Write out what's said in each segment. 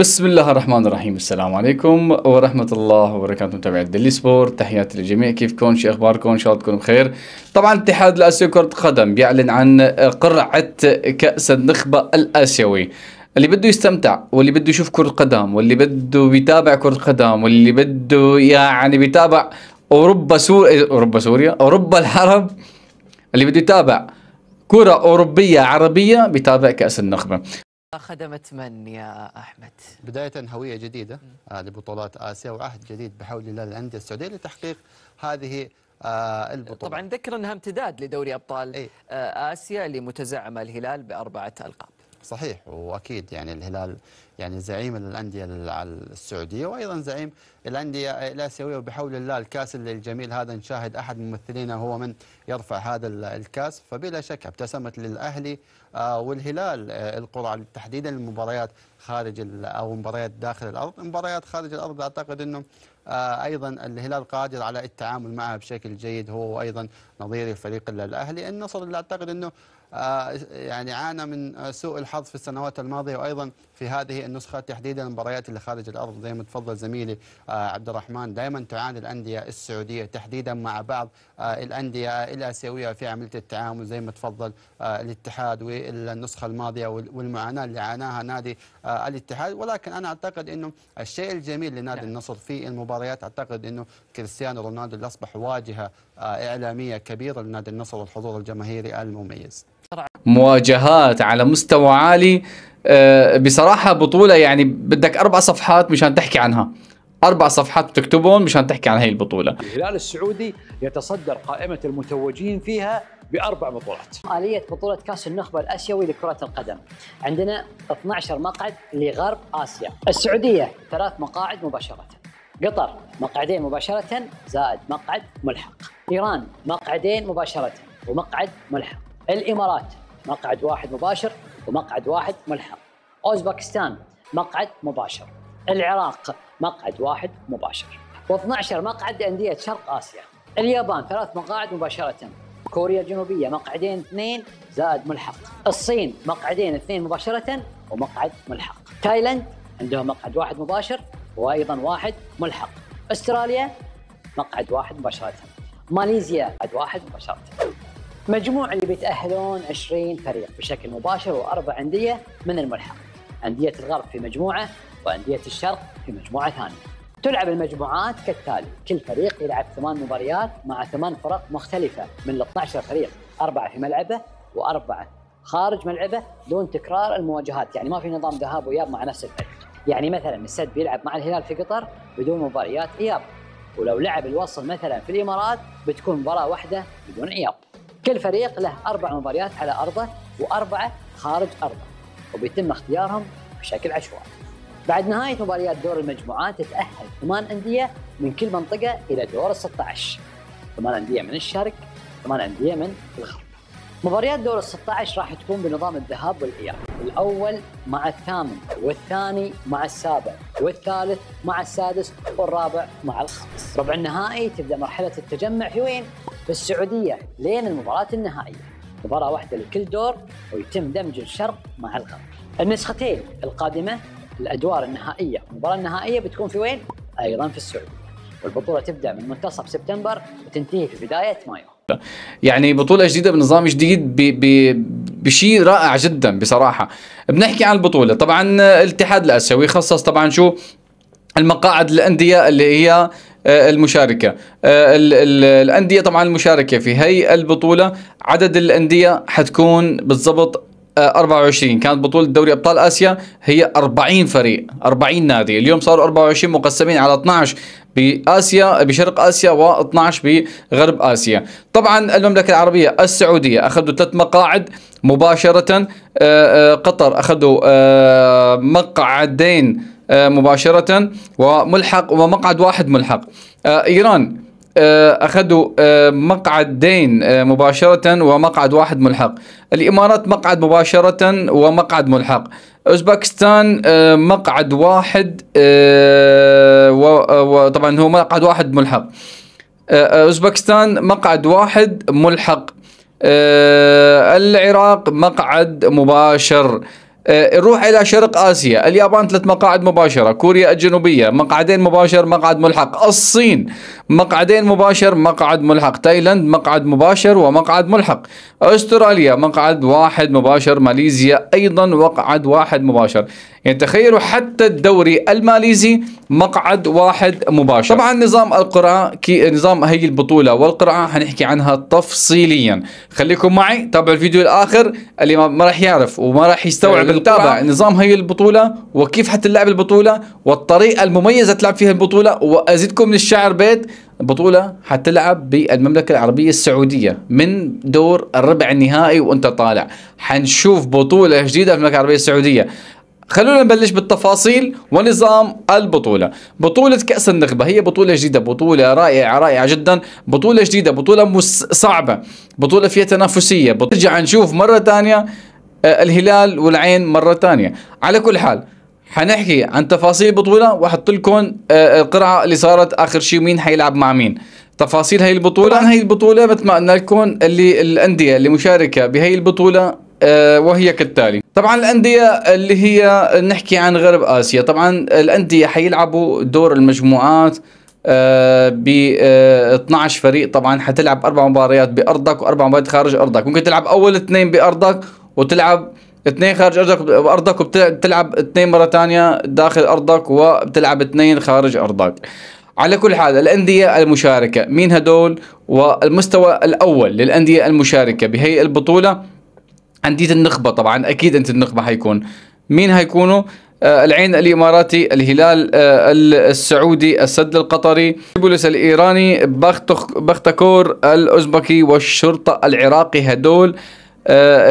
بسم الله الرحمن الرحيم السلام عليكم ورحمة الله وبركاته متابعي دلي سبورت تحياتي للجميع كيفكم شو اخباركم ان شاء الله تكونوا بخير طبعا الاتحاد الاسيوي كرة قدم بيعلن عن قرعة كأس النخبة الاسيوي اللي بده يستمتع واللي بده يشوف كرة قدم واللي بده بيتابع كرة قدم واللي بده يعني بيتابع اوروبا سوريا اوروبا سوريا اوروبا العرب اللي بده يتابع كرة أوروبية عربية بيتابع كأس النخبة خدمت من يا أحمد؟ بداية هوية جديدة آه، لبطولات آسيا وعهد جديد بحول الله للأندية السعودية لتحقيق هذه آه، البطولة طبعا ذكر أنها امتداد لدوري أبطال آه، آسيا لمتزعم الهلال بأربعة ألقاب صحيح واكيد يعني الهلال يعني زعيم الانديه السعوديه وايضا زعيم الانديه الاسيويه وبحول الله الكاس الجميل هذا نشاهد احد ممثلينا هو من يرفع هذا الكاس فبلا شك ابتسمت للاهلي آه، والهلال آه، القرعه تحديدا المباريات خارج او مباريات داخل الارض، مباريات خارج الارض اعتقد انه آه، ايضا الهلال قادر على التعامل معها بشكل جيد هو وايضا نظير الفريق الاهلي، النصر اللي اعتقد انه آه، يعني عانى من آه، سوء الحظ في السنوات الماضيه وايضا في هذه النسخه تحديدا المباريات اللي خارج الارض زي ما تفضل زميلي آه، عبد الرحمن دائما تعاني الانديه السعوديه تحديدا مع بعض آه، الانديه الاسيويه في عمليه التعامل زي ما تفضل آه، الاتحاد والنسخه الماضيه والمعاناه اللي عاناها نادي الاتحاد ولكن انا اعتقد انه الشيء الجميل لنادي نعم. النصر في المباريات اعتقد انه كريستيانو رونالدو اللي اصبح واجهه اعلاميه كبيره لنادي النصر والحضور الجماهيري المميز مواجهات على مستوى عالي آه، بصراحه بطوله يعني بدك اربع صفحات مشان تحكي عنها اربع صفحات تكتبون مشان تحكي عن هي البطوله الهلال السعودي يتصدر قائمه المتوجين فيها باربع بطولات آلية بطولة كأس النخبة الآسيوي لكرة القدم عندنا 12 مقعد لغرب آسيا السعودية ثلاث مقاعد مباشرة قطر مقعدين مباشرة زائد مقعد ملحق إيران مقعدين مباشرة ومقعد ملحق الإمارات مقعد واحد مباشر ومقعد واحد ملحق اوزبكستان مقعد مباشر العراق مقعد واحد مباشر و12 مقعد لأندية شرق آسيا اليابان ثلاث مقاعد مباشرة كوريا الجنوبية مقعدين اثنين زائد ملحق الصين مقعدين اثنين مباشرة ومقعد ملحق تايلاند عندهم مقعد واحد مباشر وأيضا واحد ملحق استراليا مقعد واحد مباشرة ماليزيا مقعد واحد مباشرة مجموع اللي بيتأهلون 20 فريق بشكل مباشر وأربع أندية من الملحق أندية الغرب في مجموعة وأندية الشرق في مجموعة ثانية تلعب المجموعات كالتالي كل فريق يلعب ثمان مباريات مع ثمان فرق مختلفة من 12 فريق أربعة في ملعبه وأربعة خارج ملعبه دون تكرار المواجهات يعني ما في نظام ذهاب وإياب مع نفس الفريق يعني مثلا السد بيلعب مع الهلال في قطر بدون مباريات إياب ولو لعب الوصل مثلا في الإمارات بتكون مباراة واحدة بدون إياب كل فريق له اربع مباريات على ارضه واربعه خارج ارضه وبيتم اختيارهم بشكل عشوائي. بعد نهايه مباريات دور المجموعات تتاهل ثمان انديه من كل منطقه الى دور ال 16. ثمان انديه من الشرق، ثمان انديه من الغرب. مباريات دور ال 16 راح تكون بنظام الذهاب والاياب، الاول مع الثامن والثاني مع السابع والثالث مع السادس والرابع مع الخامس. ربع النهائي تبدا مرحله التجمع في وين؟ في السعودية لين المباراة النهائية مباراة واحدة لكل دور ويتم دمج الشرق مع الغرب النسختين القادمة الأدوار النهائية المباراة النهائية بتكون في وين؟ أيضا في السعودية والبطولة تبدأ من منتصف سبتمبر وتنتهي في بداية مايو يعني بطولة جديدة بنظام جديد بشيء رائع جدا بصراحة بنحكي عن البطولة طبعا الاتحاد الآسيوي خصص طبعا شو المقاعد الانديه اللي هي آه، المشاركه آه، الانديه طبعا المشاركه في هي البطوله عدد الانديه حتكون بالضبط 24 آه، كانت بطولة دوري أبطال آسيا هي 40 فريق 40 نادي اليوم صاروا 24 مقسمين على 12 بآسيا بشرق آسيا و12 بغرب آسيا طبعا المملكة العربية السعودية أخذوا ثلاث مقاعد مباشرة قطر أخذوا مقعدين آه، مباشرة وملحق ومقعد واحد ملحق آه، إيران آه، أخذوا مقعدين مباشرة ومقعد واحد ملحق الإمارات مقعد مباشرة ومقعد ملحق أوزبكستان مقعد واحد وطبعا هو مقعد واحد ملحق أوزبكستان مقعد واحد ملحق العراق مقعد مباشر آه، نروح الى شرق اسيا اليابان ثلاث مقاعد مباشره كوريا الجنوبيه مقعدين مباشر مقعد ملحق الصين مقعدين مباشر مقعد ملحق تايلاند مقعد مباشر ومقعد ملحق استراليا مقعد واحد مباشر ماليزيا ايضا مقعد واحد مباشر يعني تخيلوا حتى الدوري الماليزي مقعد واحد مباشر طبعا نظام القراءة كي نظام هي البطولة والقراءة هنحكي عنها تفصيليا خليكم معي تابعوا الفيديو الاخر اللي ما راح يعرف وما راح يستوعب بنتابع نظام هي البطوله وكيف حتلعب البطوله والطريقه المميزه تلعب فيها البطوله وازيدكم من الشعر بيت البطوله حتلعب بالمملكه العربيه السعوديه من دور الربع النهائي وانت طالع حنشوف بطوله جديده في المملكه العربيه السعوديه خلونا نبلش بالتفاصيل ونظام البطولة بطولة كأس النخبة هي بطولة جديدة بطولة رائعة رائعة جدا بطولة جديدة بطولة صعبة بطولة فيها تنافسية بترجع نشوف مرة ثانية آه، الهلال والعين مرة ثانية على كل حال حنحكي عن تفاصيل البطولة وأحط لكم آه، آه، القرعة اللي صارت آخر شيء مين حيلعب مع مين تفاصيل هاي البطولة طبعا هاي البطولة مثل ما قلنا لكم اللي الأندية اللي مشاركة بهي البطولة وهي كالتالي طبعا الأندية اللي هي نحكي عن غرب آسيا طبعا الأندية حيلعبوا دور المجموعات ب 12 فريق طبعا حتلعب اربع مباريات بارضك واربع مباريات خارج ارضك ممكن تلعب اول اثنين بارضك وتلعب اثنين خارج ارضك بارضك وبتلعب اثنين مره ثانيه داخل ارضك وبتلعب اثنين خارج ارضك على كل حال الأندية المشاركة مين هدول والمستوى الأول للأندية المشاركة بهي البطولة أندية النخبة طبعا أكيد أنت النخبة حيكون مين هيكونوا آه العين الإماراتي الهلال آه السعودي السد القطري بولس الإيراني بختكور الأوزبكي والشرطة العراقي هدول آه،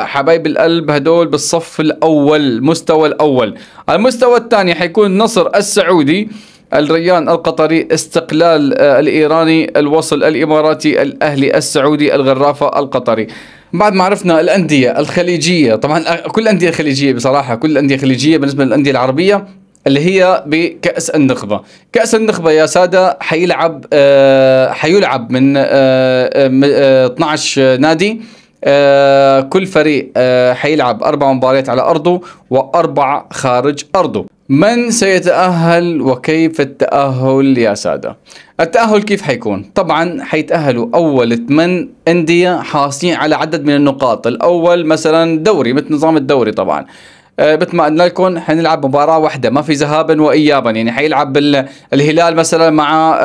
آه، حبايب القلب هدول بالصف الاول المستوى الاول المستوى الثاني حيكون النصر السعودي الريان القطري استقلال آه، الايراني الوصل الاماراتي الاهلي السعودي الغرافه القطري بعد ما عرفنا الانديه الخليجيه طبعا كل الانديه الخليجيه بصراحه كل الانديه الخليجيه بالنسبه للانديه العربيه اللي هي بكأس النخبة كأس النخبة يا سادة حيلعب حيلعب من 12 نادي آه، كل فريق آه، حيلعب أربع مباريات على أرضه وأربع خارج أرضه من سيتأهل وكيف التأهل يا سادة؟ التأهل كيف حيكون؟ طبعا حيتأهلوا أول ثمان أندية حاصلين على عدد من النقاط الأول مثلا دوري مثل نظام الدوري طبعا آه، مثل ما قلنا لكم حنلعب مباراه واحده ما في ذهابا وايابا يعني حيلعب الهلال مثلا مع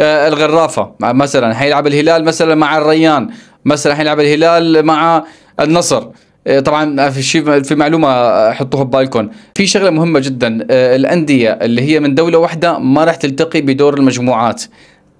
الغرافه مثلا حيلعب الهلال مثلا مع الريان مثلا يلعب يعني الهلال مع النصر إيه، طبعا في شيء في معلومه حطوها ببالكم في شغله مهمه جدا إيه، الانديه اللي هي من دوله واحده ما راح تلتقي بدور المجموعات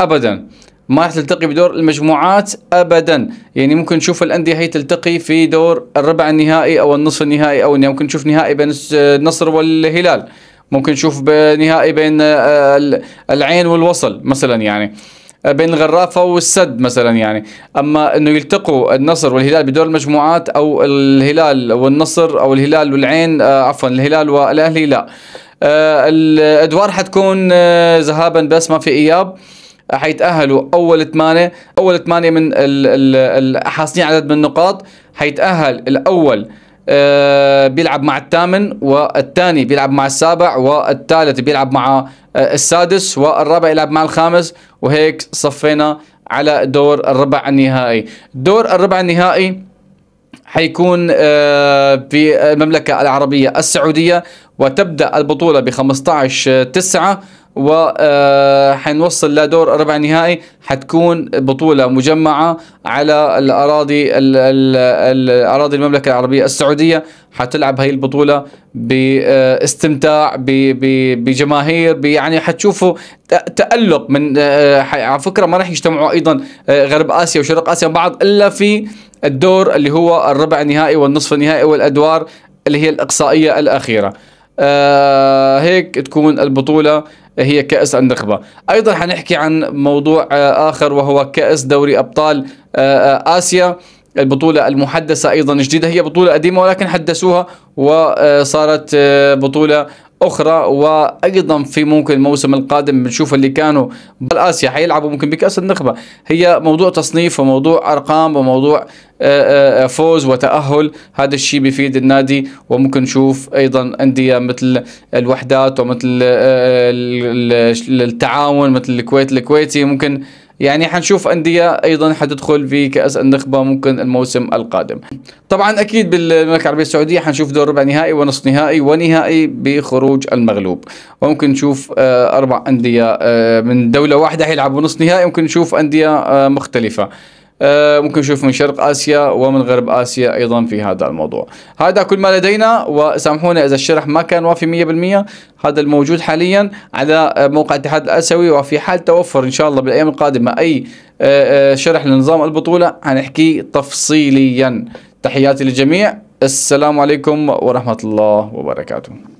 ابدا ما راح تلتقي بدور المجموعات ابدا يعني ممكن نشوف الانديه هي تلتقي في دور الربع النهائي او النصف النهائي او يعني ممكن نشوف نهائي بين النصر والهلال ممكن نشوف نهائي بين آه، العين والوصل مثلا يعني بين الغرافه والسد مثلا يعني اما انه يلتقوا النصر والهلال بدور المجموعات او الهلال والنصر او الهلال والعين آه، عفوا الهلال والاهلي لا آه، الادوار حتكون آه، ذهابا بس ما في اياب حيتأهلوا أول ثمانية أول ثمانية من حاصلين عدد من النقاط حيتأهل الأول آه، بيلعب مع الثامن والثاني بيلعب مع السابع والثالث بيلعب مع آه، السادس والرابع يلعب مع الخامس وهيك صفينا على دور الربع النهائي دور الربع النهائي حيكون آه، في المملكة العربية السعودية وتبدأ البطولة ب 15 9 وحنوصل آه، لدور ربع نهائي حتكون بطولة مجمعة على الأراضي ال ال الأراضي المملكة العربية السعودية حتلعب هاي البطولة باستمتاع بجماهير يعني حتشوفوا تألق من آه، على فكرة ما راح يجتمعوا أيضا آه، غرب آسيا وشرق آسيا بعض إلا في الدور اللي هو الربع النهائي والنصف النهائي والأدوار اللي هي الإقصائية الأخيرة هيك تكون البطولة هي كأس النخبة أيضا حنحكي عن موضوع آه، آخر وهو كأس دوري أبطال آه، آه، آسيا البطولة المحدثة أيضا جديدة هي بطولة قديمة ولكن حدثوها وصارت بطولة اخرى وايضا في ممكن الموسم القادم بنشوف اللي كانوا بالاسيا حيلعبوا ممكن بكاس النخبه هي موضوع تصنيف وموضوع ارقام وموضوع آه، آه، آه، فوز وتاهل هذا الشيء بيفيد النادي وممكن نشوف ايضا انديه مثل الوحدات ومثل التعاون مثل الكويت الكويتي ممكن يعني حنشوف أندية أيضا حتدخل في كأس النخبة ممكن الموسم القادم طبعا أكيد بالمملكة العربية السعودية حنشوف دور ربع نهائي ونصف نهائي ونهائي بخروج المغلوب وممكن نشوف آه، أربع أندية آه، من دولة واحدة حيلعبوا نصف نهائي ممكن نشوف أندية آه، مختلفة آه، ممكن نشوف من شرق اسيا ومن غرب اسيا ايضا في هذا الموضوع هذا كل ما لدينا وسامحونا اذا الشرح ما كان وافي 100% هذا الموجود حاليا على موقع الاتحاد الاسيوي وفي حال توفر ان شاء الله بالايام القادمه اي آه، آه، شرح لنظام البطوله حنحكيه تفصيليا تحياتي للجميع السلام عليكم ورحمه الله وبركاته